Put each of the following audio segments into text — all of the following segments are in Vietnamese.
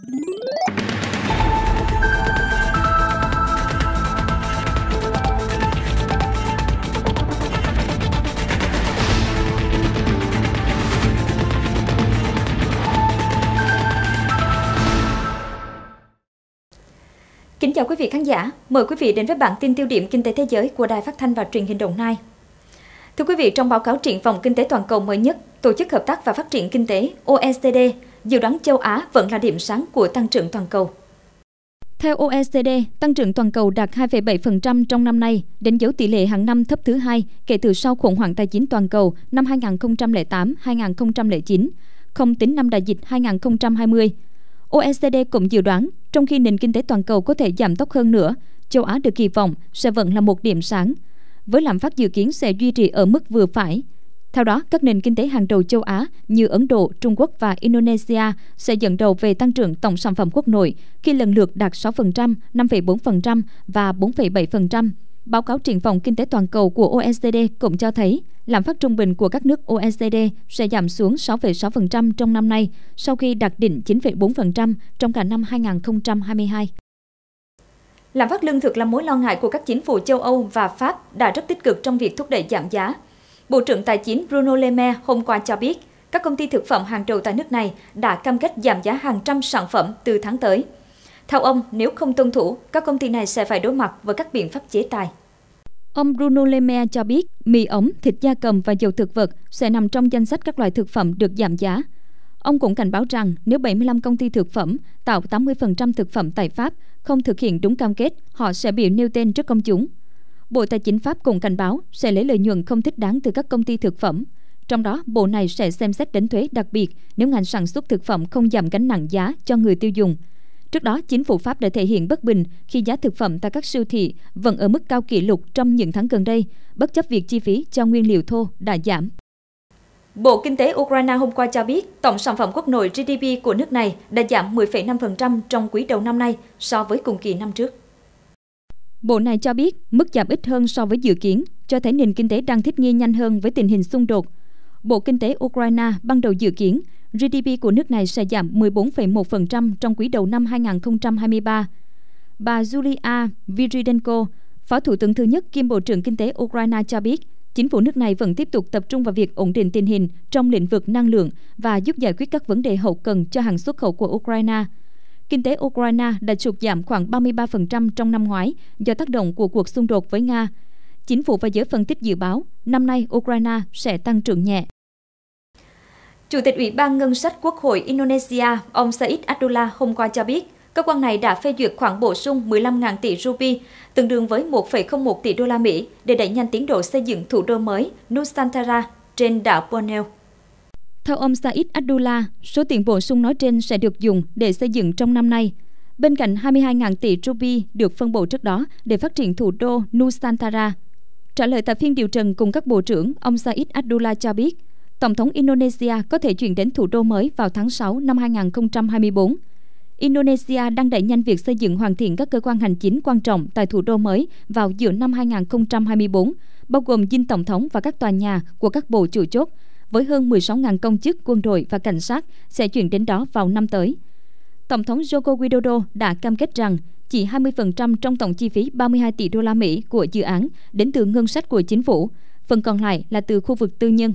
Kính chào quý vị khán giả, mời quý vị đến với bản tin tiêu điểm kinh tế thế giới của Đài Phát thanh và Truyền hình Đồng Nai. Thưa quý vị, trong báo cáo triển vọng kinh tế toàn cầu mới nhất, Tổ chức Hợp tác và Phát triển Kinh tế OECD dự đoán châu Á vẫn là điểm sáng của tăng trưởng toàn cầu. Theo OECD, tăng trưởng toàn cầu đạt 2,7% trong năm nay, đánh dấu tỷ lệ hàng năm thấp thứ hai kể từ sau khủng hoảng tài chính toàn cầu năm 2008-2009, không tính năm đại dịch 2020. OECD cũng dự đoán, trong khi nền kinh tế toàn cầu có thể giảm tốc hơn nữa, châu Á được kỳ vọng sẽ vẫn là một điểm sáng, với lạm phát dự kiến sẽ duy trì ở mức vừa phải – theo đó, các nền kinh tế hàng đầu châu Á như Ấn Độ, Trung Quốc và Indonesia sẽ dẫn đầu về tăng trưởng tổng sản phẩm quốc nội khi lần lượt đạt 6%, 5,4% và 4,7%. Báo cáo triển vọng kinh tế toàn cầu của OECD cũng cho thấy lạm phát trung bình của các nước OECD sẽ giảm xuống 6,6% trong năm nay sau khi đạt đỉnh 9,4% trong cả năm 2022. Lạm phát lương thực là mối lo ngại của các chính phủ châu Âu và Pháp đã rất tích cực trong việc thúc đẩy giảm giá Bộ trưởng Tài chính Bruno Le Maire hôm qua cho biết, các công ty thực phẩm hàng đầu tại nước này đã cam kết giảm giá hàng trăm sản phẩm từ tháng tới. Theo ông, nếu không tuân thủ, các công ty này sẽ phải đối mặt với các biện pháp chế tài. Ông Bruno Le Maire cho biết, mì ống, thịt gia cầm và dầu thực vật sẽ nằm trong danh sách các loại thực phẩm được giảm giá. Ông cũng cảnh báo rằng nếu 75 công ty thực phẩm tạo 80% thực phẩm tại Pháp không thực hiện đúng cam kết, họ sẽ bị nêu tên trước công chúng. Bộ Tài chính Pháp cũng cảnh báo sẽ lấy lợi nhuận không thích đáng từ các công ty thực phẩm. Trong đó, bộ này sẽ xem xét đến thuế đặc biệt nếu ngành sản xuất thực phẩm không giảm gánh nặng giá cho người tiêu dùng. Trước đó, chính phủ Pháp đã thể hiện bất bình khi giá thực phẩm tại các siêu thị vẫn ở mức cao kỷ lục trong những tháng gần đây, bất chấp việc chi phí cho nguyên liệu thô đã giảm. Bộ Kinh tế Ukraine hôm qua cho biết tổng sản phẩm quốc nội GDP của nước này đã giảm 10,5% trong quý đầu năm nay so với cùng kỳ năm trước. Bộ này cho biết mức giảm ít hơn so với dự kiến, cho thấy nền kinh tế đang thích nghi nhanh hơn với tình hình xung đột. Bộ Kinh tế Ukraine ban đầu dự kiến GDP của nước này sẽ giảm 14,1% trong quý đầu năm 2023. Bà Julia Viridenko, Phó Thủ tướng thứ nhất kiêm Bộ trưởng Kinh tế Ukraine cho biết, chính phủ nước này vẫn tiếp tục tập trung vào việc ổn định tình hình trong lĩnh vực năng lượng và giúp giải quyết các vấn đề hậu cần cho hàng xuất khẩu của Ukraine – Kinh tế Ukraine đã sụt giảm khoảng 33% trong năm ngoái do tác động của cuộc xung đột với Nga. Chính phủ và giới phân tích dự báo năm nay Ukraine sẽ tăng trưởng nhẹ. Chủ tịch Ủy ban Ngân sách Quốc hội Indonesia, ông Said Abdullah hôm qua cho biết, cơ quan này đã phê duyệt khoản bổ sung 15.000 tỷ rupi, tương đương với 1,01 tỷ đô la Mỹ để đẩy nhanh tiến độ xây dựng thủ đô mới Nusantara trên đảo Borneo. Theo ông Said Abdullah, số tiền bổ sung nói trên sẽ được dùng để xây dựng trong năm nay. Bên cạnh 22.000 tỷ ruby được phân bổ trước đó để phát triển thủ đô Nusantara. Trả lời tại phiên điều trần cùng các bộ trưởng, ông Said Abdullah cho biết, Tổng thống Indonesia có thể chuyển đến thủ đô mới vào tháng 6 năm 2024. Indonesia đang đẩy nhanh việc xây dựng hoàn thiện các cơ quan hành chính quan trọng tại thủ đô mới vào giữa năm 2024, bao gồm dinh tổng thống và các tòa nhà của các bộ chủ chốt, với hơn 16.000 công chức quân đội và cảnh sát sẽ chuyển đến đó vào năm tới. Tổng thống Joko Widodo đã cam kết rằng chỉ 20% trong tổng chi phí 32 tỷ đô la Mỹ của dự án đến từ ngân sách của chính phủ, phần còn lại là từ khu vực tư nhân.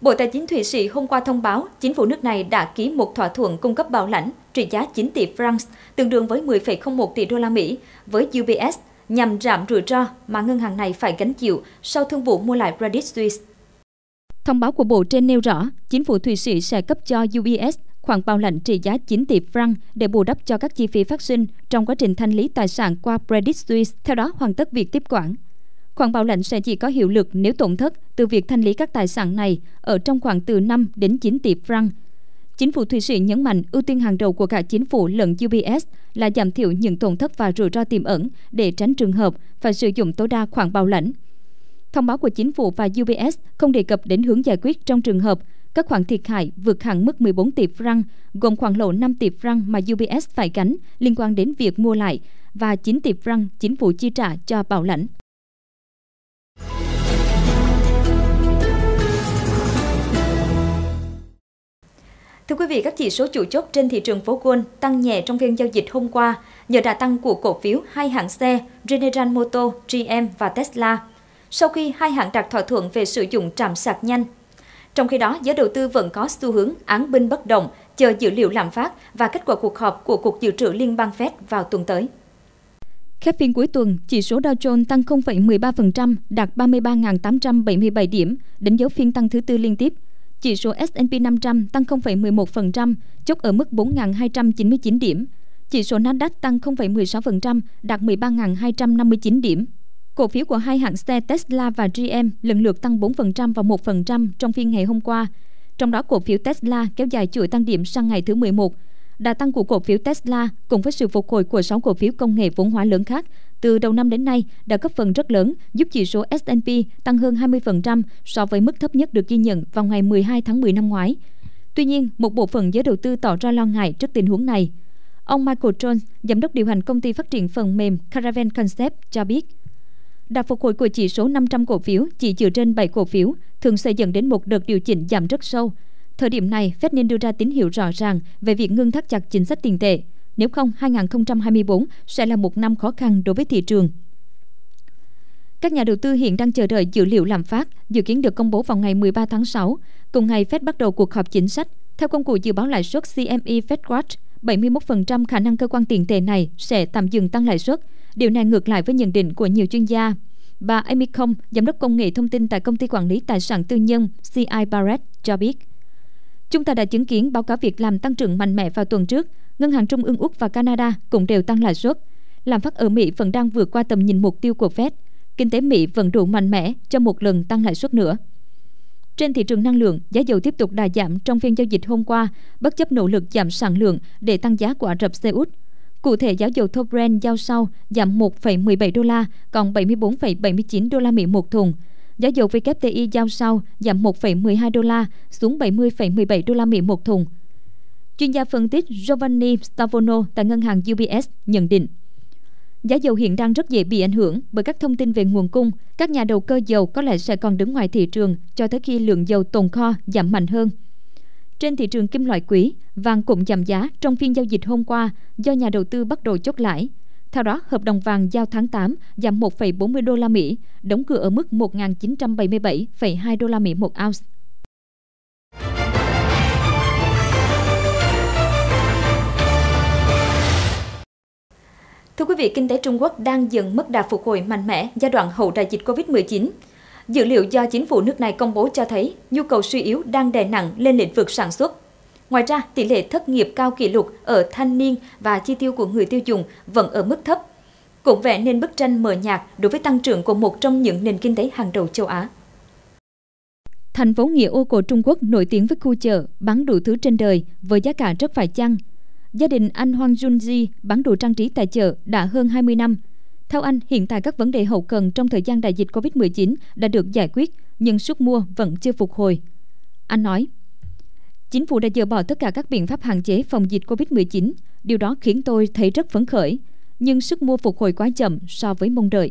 Bộ Tài chính Thụy Sĩ hôm qua thông báo chính phủ nước này đã ký một thỏa thuận cung cấp bảo lãnh trị giá 9 tỷ francs, tương đương với 10,01 tỷ đô la Mỹ với UBS nhằm giảm rủi ro mà ngân hàng này phải gánh chịu sau thương vụ mua lại Credit Suisse. Thông báo của Bộ trên nêu rõ, chính phủ Thụy Sĩ sẽ cấp cho UBS khoản bao lãnh trị giá 9 tỷ franc để bù đắp cho các chi phí phát sinh trong quá trình thanh lý tài sản qua Credit Suisse, theo đó hoàn tất việc tiếp quản. Khoản bảo lãnh sẽ chỉ có hiệu lực nếu tổn thất từ việc thanh lý các tài sản này ở trong khoảng từ 5 đến 9 tỷ franc. Chính phủ Thụy Sĩ nhấn mạnh ưu tiên hàng đầu của cả chính phủ lẫn UBS là giảm thiểu những tổn thất và rủi ro tiềm ẩn để tránh trường hợp phải sử dụng tối đa khoản bảo lãnh. Thông báo của chính phủ và UBS không đề cập đến hướng giải quyết trong trường hợp các khoản thiệt hại vượt hẳn mức 14 tỷ franc, gồm khoản lỗ 5 tỷ franc mà UBS phải gánh liên quan đến việc mua lại và 9 tỷ franc chính phủ chi trả cho bảo lãnh. Thưa quý vị, các chỉ số chủ chốt trên thị trường phố Wall tăng nhẹ trong phiên giao dịch hôm qua nhờ đà tăng của cổ phiếu hai hãng xe General Motors, GM và Tesla sau khi hai hãng đạt thỏa thuận về sử dụng trạm sạc nhanh. Trong khi đó, giới đầu tư vẫn có xu hướng án binh bất động, chờ dữ liệu lạm phát và kết quả cuộc họp của Cục Dự trữ Liên bang Fed vào tuần tới. Khép phiên cuối tuần, chỉ số Dow Jones tăng 0,13%, đạt 33.877 điểm, đánh dấu phiên tăng thứ tư liên tiếp. Chỉ số S&P 500 tăng 0,11%, chốt ở mức 4.299 điểm. Chỉ số Nasdaq tăng 0,16%, đạt 13.259 điểm. Cổ phiếu của hai hãng xe Tesla và GM lần lượt tăng 4% và 1% trong phiên ngày hôm qua. Trong đó cổ phiếu Tesla kéo dài chuỗi tăng điểm sang ngày thứ 11. Đà tăng của cổ phiếu Tesla cùng với sự phục hồi của 6 cổ phiếu công nghệ vốn hóa lớn khác từ đầu năm đến nay đã góp phần rất lớn giúp chỉ số S&P tăng hơn 20% so với mức thấp nhất được ghi nhận vào ngày 12 tháng 10 năm ngoái. Tuy nhiên, một bộ phận giới đầu tư tỏ ra lo ngại trước tình huống này. Ông Michael Jones, giám đốc điều hành công ty phát triển phần mềm Caravan Concept cho biết – Đà phục hồi của chỉ số 500 cổ phiếu chỉ dựa trên 7 cổ phiếu thường sẽ dẫn đến một đợt điều chỉnh giảm rất sâu. Thời điểm này, Fed nên đưa ra tín hiệu rõ ràng về việc ngưng thắt chặt chính sách tiền tệ. Nếu không, 2024 sẽ là một năm khó khăn đối với thị trường. Các nhà đầu tư hiện đang chờ đợi dữ liệu lạm phát, dự kiến được công bố vào ngày 13 tháng 6. Cùng ngày, Fed bắt đầu cuộc họp chính sách. Theo công cụ dự báo lãi suất CME FedWatch, 71% khả năng cơ quan tiền tệ này sẽ tạm dừng tăng lãi suất. Điều này ngược lại với nhận định của nhiều chuyên gia. Bà Amy Kong, giám đốc công nghệ thông tin tại công ty quản lý tài sản tư nhân CI Barrett cho biết, Chúng ta đã chứng kiến báo cáo việc làm tăng trưởng mạnh mẽ vào tuần trước. Ngân hàng Trung ương Úc và Canada cũng đều tăng lãi suất. Lạm phát ở Mỹ vẫn đang vượt qua tầm nhìn mục tiêu của Fed. Kinh tế Mỹ vẫn đủ mạnh mẽ cho một lần tăng lãi suất nữa. Trên thị trường năng lượng, giá dầu tiếp tục đà giảm trong phiên giao dịch hôm qua, bất chấp nỗ lực giảm sản lượng để tăng giá của Ả Rập Xê Út Cụ thể, giá dầu thô Brent giao sau giảm 1,17 đô la, còn 74,79 đô la Mỹ một thùng. Giá dầu WTI giao sau giảm 1,12 đô la xuống 70,17 đô la Mỹ một thùng. Chuyên gia phân tích Giovanni Stavono tại ngân hàng UBS nhận định, giá dầu hiện đang rất dễ bị ảnh hưởng bởi các thông tin về nguồn cung. Các nhà đầu cơ dầu có lẽ sẽ còn đứng ngoài thị trường cho tới khi lượng dầu tồn kho giảm mạnh hơn. Trên thị trường kim loại quý, vàng cũng giảm giá trong phiên giao dịch hôm qua do nhà đầu tư bắt đầu chốt lãi. Theo đó, hợp đồng vàng giao tháng 8 giảm 1,40 đô la Mỹ, đóng cửa ở mức 1.977,2 đô la Mỹ một ounce. Thưa quý vị, kinh tế Trung Quốc đang dần mất đà phục hồi mạnh mẽ giai đoạn hậu đại dịch COVID-19. Dữ liệu do chính phủ nước này công bố cho thấy nhu cầu suy yếu đang đè nặng lên lĩnh vực sản xuất. Ngoài ra, tỷ lệ thất nghiệp cao kỷ lục ở thanh niên và chi tiêu của người tiêu dùng vẫn ở mức thấp, cũng vẽ nên bức tranh mờ nhạt đối với tăng trưởng của một trong những nền kinh tế hàng đầu châu Á. Thành phố Nghĩa Ô của Trung Quốc nổi tiếng với khu chợ bán đủ thứ trên đời với giá cả rất phải chăng. Gia đình anh Hoàng Junji bán đồ trang trí tại chợ đã hơn 20 năm – theo anh, hiện tại các vấn đề hậu cần trong thời gian đại dịch Covid-19 đã được giải quyết, nhưng sức mua vẫn chưa phục hồi. Anh nói, Chính phủ đã dỡ bỏ tất cả các biện pháp hạn chế phòng dịch Covid-19, điều đó khiến tôi thấy rất phấn khởi, nhưng sức mua phục hồi quá chậm so với mong đợi.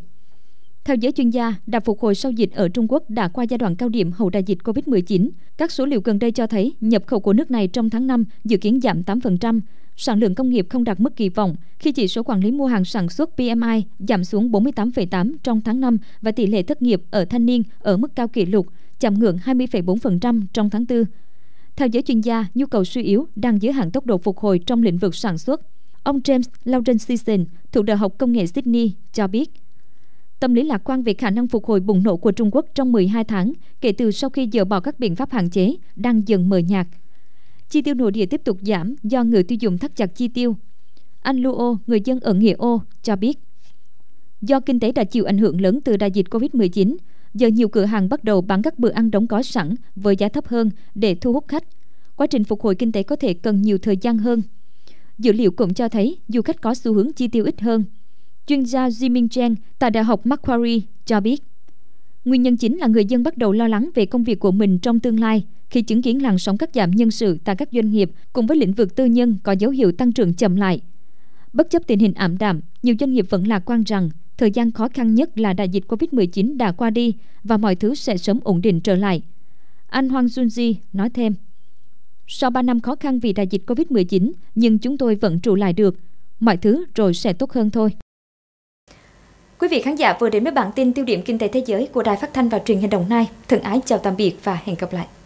Theo giới chuyên gia, đà phục hồi sau dịch ở Trung Quốc đã qua giai đoạn cao điểm hậu đại dịch COVID-19. Các số liệu gần đây cho thấy nhập khẩu của nước này trong tháng 5 dự kiến giảm 8%, sản lượng công nghiệp không đạt mức kỳ vọng khi chỉ số quản lý mua hàng sản xuất PMI giảm xuống 48,8 trong tháng 5 và tỷ lệ thất nghiệp ở thanh niên ở mức cao kỷ lục, chạm ngưỡng 20,4% trong tháng 4. Theo giới chuyên gia, nhu cầu suy yếu đang giới hạn tốc độ phục hồi trong lĩnh vực sản xuất. Ông James Lauren Season, thuộc Đại học Công nghệ Sydney, cho biết. Tâm lý lạc quan về khả năng phục hồi bùng nổ của Trung Quốc trong 12 tháng kể từ sau khi dỡ bỏ các biện pháp hạn chế đang dần mờ nhạt. Chi tiêu nội địa tiếp tục giảm do người tiêu dùng thắt chặt chi tiêu. Anh Luo, người dân ở Nghĩa Ô, cho biết. Do kinh tế đã chịu ảnh hưởng lớn từ đại dịch Covid-19, giờ nhiều cửa hàng bắt đầu bán các bữa ăn đóng gói sẵn với giá thấp hơn để thu hút khách. Quá trình phục hồi kinh tế có thể cần nhiều thời gian hơn. Dữ liệu cũng cho thấy du khách có xu hướng chi tiêu ít hơn – Chuyên gia Jimin Chen tại Đại học Macquarie cho biết, nguyên nhân chính là người dân bắt đầu lo lắng về công việc của mình trong tương lai khi chứng kiến làn sóng cắt giảm nhân sự tại các doanh nghiệp cùng với lĩnh vực tư nhân có dấu hiệu tăng trưởng chậm lại. Bất chấp tình hình ảm đạm, nhiều doanh nghiệp vẫn lạc quan rằng thời gian khó khăn nhất là đại dịch COVID-19 đã qua đi và mọi thứ sẽ sớm ổn định trở lại. Anh Hoàng Junji nói thêm, sau 3 năm khó khăn vì đại dịch COVID-19, nhưng chúng tôi vẫn trụ lại được. Mọi thứ rồi sẽ tốt hơn thôi. Quý vị khán giả vừa đến với bản tin tiêu điểm kinh tế thế giới của Đài Phát thanh và Truyền hình Đồng Nai. Thân ái chào tạm biệt và hẹn gặp lại.